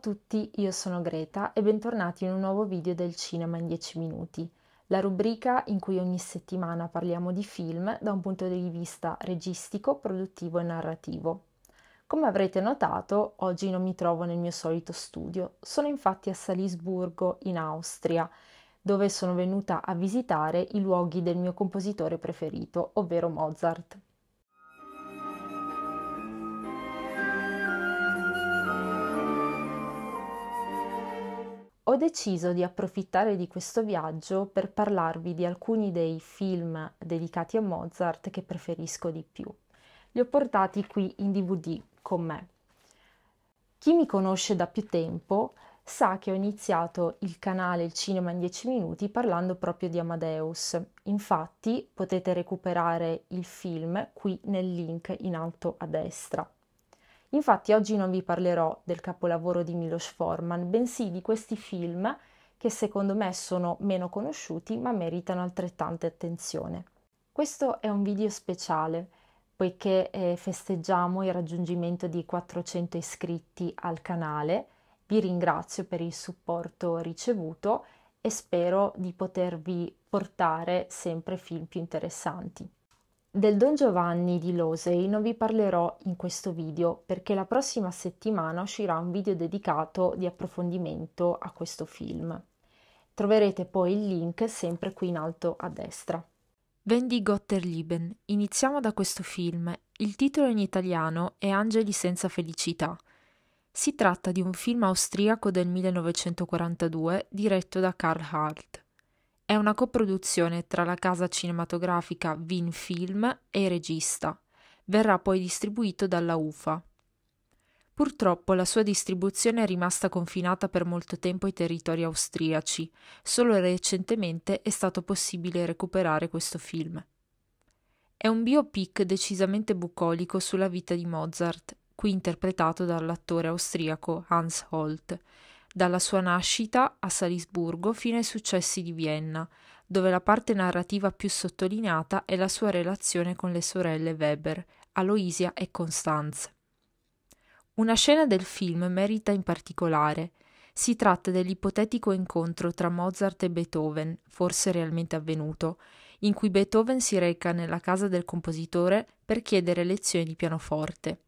a tutti, io sono Greta e bentornati in un nuovo video del Cinema in 10 minuti, la rubrica in cui ogni settimana parliamo di film da un punto di vista registico, produttivo e narrativo. Come avrete notato, oggi non mi trovo nel mio solito studio, sono infatti a Salisburgo, in Austria, dove sono venuta a visitare i luoghi del mio compositore preferito, ovvero Mozart. ho deciso di approfittare di questo viaggio per parlarvi di alcuni dei film dedicati a Mozart che preferisco di più. Li ho portati qui in DVD con me. Chi mi conosce da più tempo sa che ho iniziato il canale Il Cinema in 10 minuti parlando proprio di Amadeus. Infatti potete recuperare il film qui nel link in alto a destra. Infatti oggi non vi parlerò del capolavoro di Milos Forman, bensì di questi film che secondo me sono meno conosciuti ma meritano altrettante attenzione. Questo è un video speciale poiché eh, festeggiamo il raggiungimento di 400 iscritti al canale. Vi ringrazio per il supporto ricevuto e spero di potervi portare sempre film più interessanti. Del Don Giovanni di Losey non vi parlerò in questo video perché la prossima settimana uscirà un video dedicato di approfondimento a questo film. Troverete poi il link sempre qui in alto a destra. Wendy Gotterlieben. Iniziamo da questo film. Il titolo in italiano è Angeli senza felicità. Si tratta di un film austriaco del 1942 diretto da Karl Hart. È una coproduzione tra la casa cinematografica Vinfilm e il Regista. Verrà poi distribuito dalla UFA. Purtroppo la sua distribuzione è rimasta confinata per molto tempo ai territori austriaci. Solo recentemente è stato possibile recuperare questo film. È un biopic decisamente bucolico sulla vita di Mozart, qui interpretato dall'attore austriaco Hans Holt dalla sua nascita a Salisburgo fino ai successi di Vienna, dove la parte narrativa più sottolineata è la sua relazione con le sorelle Weber, Aloisia e Constanze. Una scena del film merita in particolare. Si tratta dell'ipotetico incontro tra Mozart e Beethoven, forse realmente avvenuto, in cui Beethoven si reca nella casa del compositore per chiedere lezioni di pianoforte.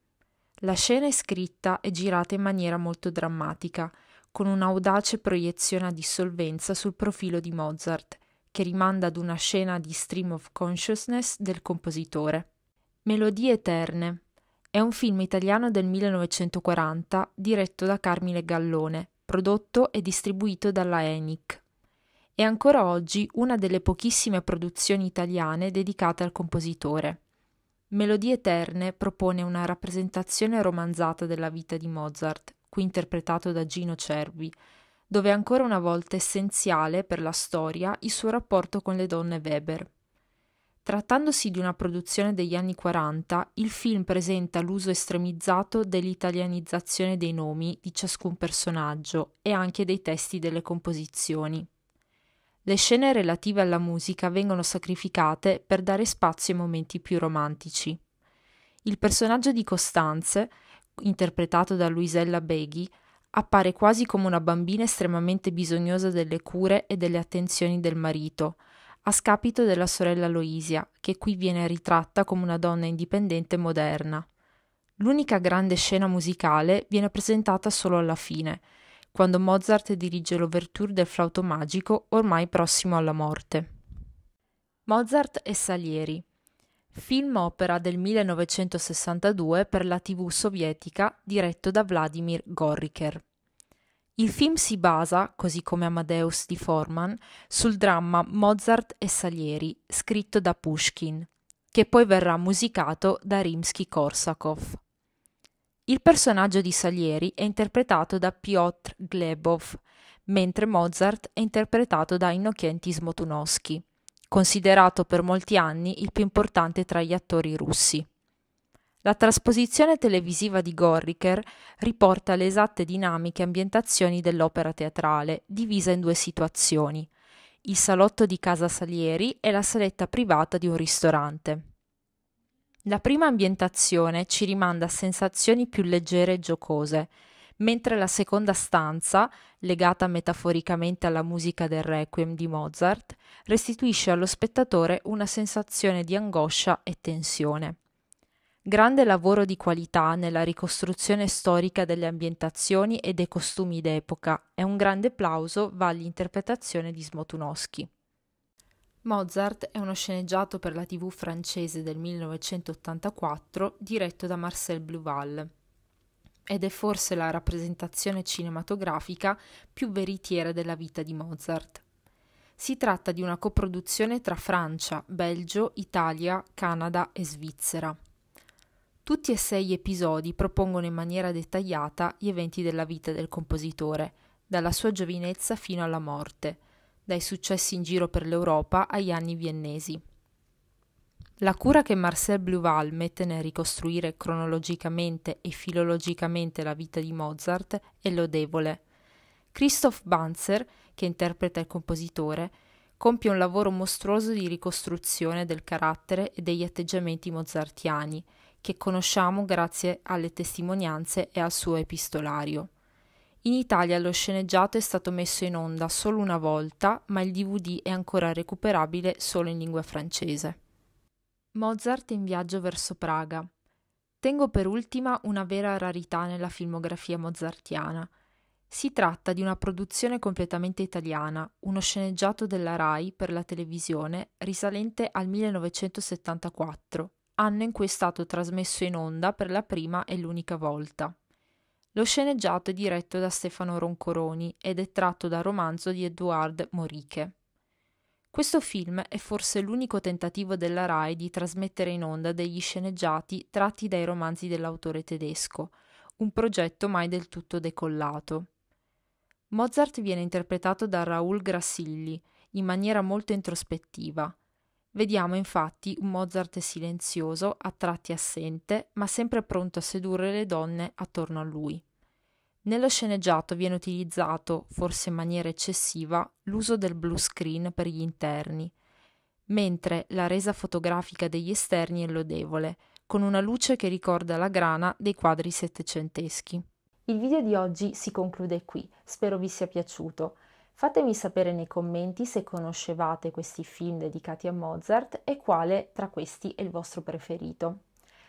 La scena è scritta e girata in maniera molto drammatica, con un'audace proiezione a dissolvenza sul profilo di Mozart, che rimanda ad una scena di stream of consciousness del compositore. Melodie eterne è un film italiano del 1940 diretto da Carmine Gallone, prodotto e distribuito dalla ENIC. È ancora oggi una delle pochissime produzioni italiane dedicate al compositore. Melodie eterne propone una rappresentazione romanzata della vita di Mozart, qui interpretato da Gino Cervi, dove è ancora una volta essenziale per la storia il suo rapporto con le donne Weber. Trattandosi di una produzione degli anni 40, il film presenta l'uso estremizzato dell'italianizzazione dei nomi di ciascun personaggio e anche dei testi delle composizioni. Le scene relative alla musica vengono sacrificate per dare spazio ai momenti più romantici. Il personaggio di Costanze interpretato da Luisella Beghi, appare quasi come una bambina estremamente bisognosa delle cure e delle attenzioni del marito, a scapito della sorella Loisia, che qui viene ritratta come una donna indipendente e moderna. L'unica grande scena musicale viene presentata solo alla fine, quando Mozart dirige l'ouverture del flauto magico ormai prossimo alla morte. Mozart e Salieri Film-opera del 1962 per la TV sovietica diretto da Vladimir Gorriker. Il film si basa, così come Amadeus di Forman, sul dramma Mozart e Salieri, scritto da Pushkin, che poi verrà musicato da Rimsky-Korsakov. Il personaggio di Salieri è interpretato da Piotr Glebov, mentre Mozart è interpretato da Innocenti Smotunovsky considerato per molti anni il più importante tra gli attori russi. La trasposizione televisiva di Gorriker riporta le esatte dinamiche e ambientazioni dell'opera teatrale, divisa in due situazioni, il salotto di casa Salieri e la saletta privata di un ristorante. La prima ambientazione ci rimanda a sensazioni più leggere e giocose, mentre la seconda stanza, legata metaforicamente alla musica del Requiem di Mozart, restituisce allo spettatore una sensazione di angoscia e tensione. Grande lavoro di qualità nella ricostruzione storica delle ambientazioni e dei costumi d'epoca e un grande applauso va all'interpretazione di Smotunowski. Mozart è uno sceneggiato per la TV francese del 1984 diretto da Marcel Bluval ed è forse la rappresentazione cinematografica più veritiera della vita di Mozart. Si tratta di una coproduzione tra Francia, Belgio, Italia, Canada e Svizzera. Tutti e sei gli episodi propongono in maniera dettagliata gli eventi della vita del compositore, dalla sua giovinezza fino alla morte, dai successi in giro per l'Europa agli anni viennesi. La cura che Marcel Bluval mette nel ricostruire cronologicamente e filologicamente la vita di Mozart è lodevole. Christoph Banzer, che interpreta il compositore, compie un lavoro mostruoso di ricostruzione del carattere e degli atteggiamenti mozartiani, che conosciamo grazie alle testimonianze e al suo epistolario. In Italia lo sceneggiato è stato messo in onda solo una volta, ma il DVD è ancora recuperabile solo in lingua francese. Mozart in viaggio verso Praga. Tengo per ultima una vera rarità nella filmografia mozartiana. Si tratta di una produzione completamente italiana, uno sceneggiato della RAI per la televisione risalente al 1974, anno in cui è stato trasmesso in onda per la prima e l'unica volta. Lo sceneggiato è diretto da Stefano Roncoroni ed è tratto dal romanzo di Edouard Moriche. Questo film è forse l'unico tentativo della Rai di trasmettere in onda degli sceneggiati tratti dai romanzi dell'autore tedesco, un progetto mai del tutto decollato. Mozart viene interpretato da Raoul Grassilli in maniera molto introspettiva. Vediamo infatti un Mozart silenzioso, a tratti assente, ma sempre pronto a sedurre le donne attorno a lui. Nello sceneggiato viene utilizzato, forse in maniera eccessiva, l'uso del blue screen per gli interni, mentre la resa fotografica degli esterni è lodevole, con una luce che ricorda la grana dei quadri settecenteschi. Il video di oggi si conclude qui, spero vi sia piaciuto. Fatemi sapere nei commenti se conoscevate questi film dedicati a Mozart e quale tra questi è il vostro preferito.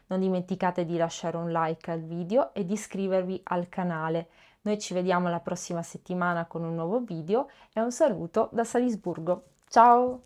Non dimenticate di lasciare un like al video e di iscrivervi al canale. Noi ci vediamo la prossima settimana con un nuovo video e un saluto da Salisburgo. Ciao!